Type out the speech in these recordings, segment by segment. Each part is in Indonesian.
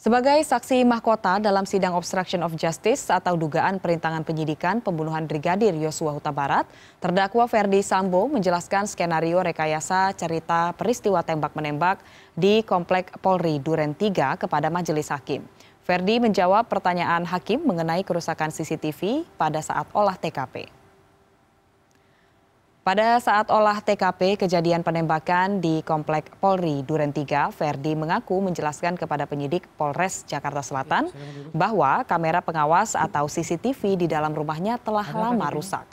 Sebagai saksi mahkota dalam sidang obstruction of justice atau dugaan perintangan penyidikan pembunuhan Brigadir Yosua Huta Barat, terdakwa Ferdi Sambo menjelaskan skenario rekayasa cerita peristiwa tembak-menembak di Komplek Polri Duren 3 kepada majelis hakim. Ferdi menjawab pertanyaan hakim mengenai kerusakan CCTV pada saat olah TKP. Pada saat olah TKP kejadian penembakan di Komplek Polri Duren Tiga, Ferdi mengaku menjelaskan kepada penyidik Polres Jakarta Selatan iya, bahwa kamera pengawas atau CCTV di dalam rumahnya telah lama rusak.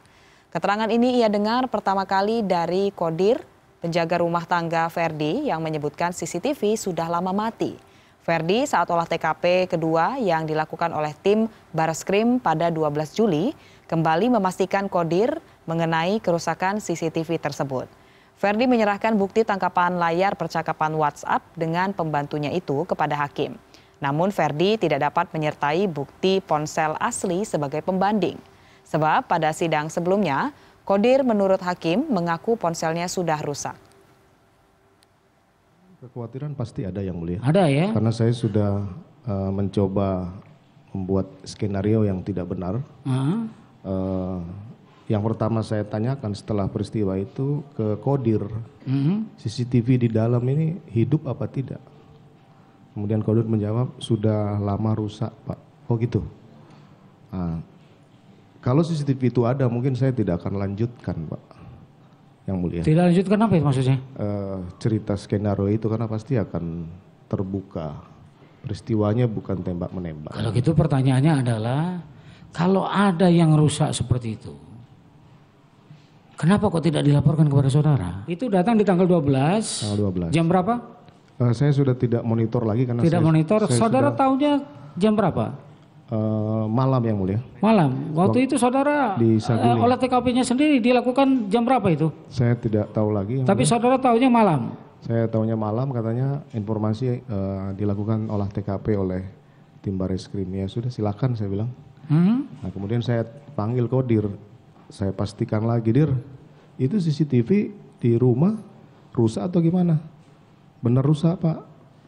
Keterangan ini ia dengar pertama kali dari Kodir, penjaga rumah tangga Ferdi yang menyebutkan CCTV sudah lama mati. Ferdi saat olah TKP kedua yang dilakukan oleh tim Barreskrim pada 12 Juli kembali memastikan Kodir mengenai kerusakan CCTV tersebut. Ferdi menyerahkan bukti tangkapan layar percakapan WhatsApp dengan pembantunya itu kepada hakim. Namun Ferdi tidak dapat menyertai bukti ponsel asli sebagai pembanding. Sebab pada sidang sebelumnya, Kodir menurut hakim mengaku ponselnya sudah rusak. Kekhawatiran pasti ada yang mulia. Ada ya? Karena saya sudah uh, mencoba membuat skenario yang tidak benar. Uh -huh. uh, yang pertama saya tanyakan setelah peristiwa itu ke Kodir, mm-hmm. CCTV di dalam ini hidup apa tidak? Kemudian Kodir menjawab sudah lama rusak pak. Oh gitu. Nah, kalau CCTV itu ada mungkin saya tidak akan lanjutkan pak. Yang mulia. Tidak lanjutkan apa maksudnya? Uh, cerita skenario itu karena pasti akan terbuka. Peristiwanya bukan tembak menembak. Kalau gitu pertanyaannya adalah kalau ada yang rusak seperti itu, Kenapa kok tidak dilaporkan kepada saudara? Itu datang di tanggal 12. Tanggal 12. Jam berapa? Uh, saya sudah tidak monitor lagi karena tidak saya, monitor. Saya saudara sudah... tahunya jam berapa? Uh, malam yang mulia. Malam. Waktu, Waktu itu saudara di uh, olah TKP-nya sendiri dilakukan jam berapa itu? Saya tidak tahu lagi. Tapi mulia. saudara tahunya malam. Saya tahunya malam katanya informasi uh, dilakukan olah TKP oleh tim Baris Krim. Ya sudah silakan saya bilang. Hmm? Nah, kemudian saya panggil Kodir saya pastikan lagi dir itu CCTV di rumah rusak atau gimana benar rusak pak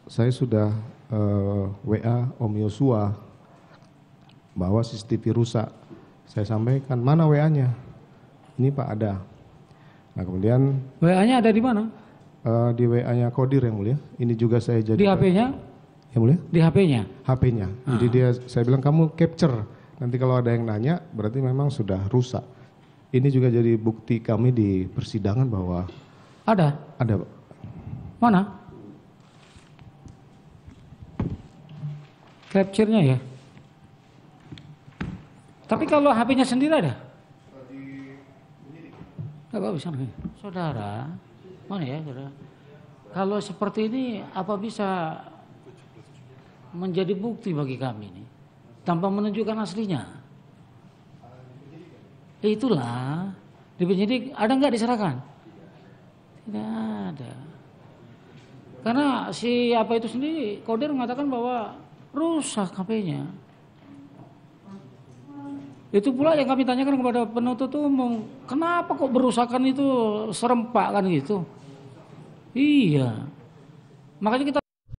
saya sudah uh, eh, WA Om Yosua bahwa CCTV rusak saya sampaikan mana WA-nya ini pak ada nah kemudian WA-nya ada di mana uh, di WA-nya Kodir yang mulia ini juga saya jadi di HP-nya ya mulia di HP-nya HP-nya jadi ah. dia saya bilang kamu capture nanti kalau ada yang nanya berarti memang sudah rusak ini juga jadi bukti kami di persidangan bahwa ada ada pak mana capture-nya ya tapi kalau HP-nya sendiri ada Tidak bisa saudara mana ya saudara kalau seperti ini apa bisa menjadi bukti bagi kami ini tanpa menunjukkan aslinya Ya itulah. Di penyidik ada nggak diserahkan? Tidak ada. Karena si apa itu sendiri Kodir mengatakan bahwa rusak HP-nya. Itu pula yang kami tanyakan kepada penuntut umum, kenapa kok berusakan itu serempak kan gitu? Iya. Makanya kita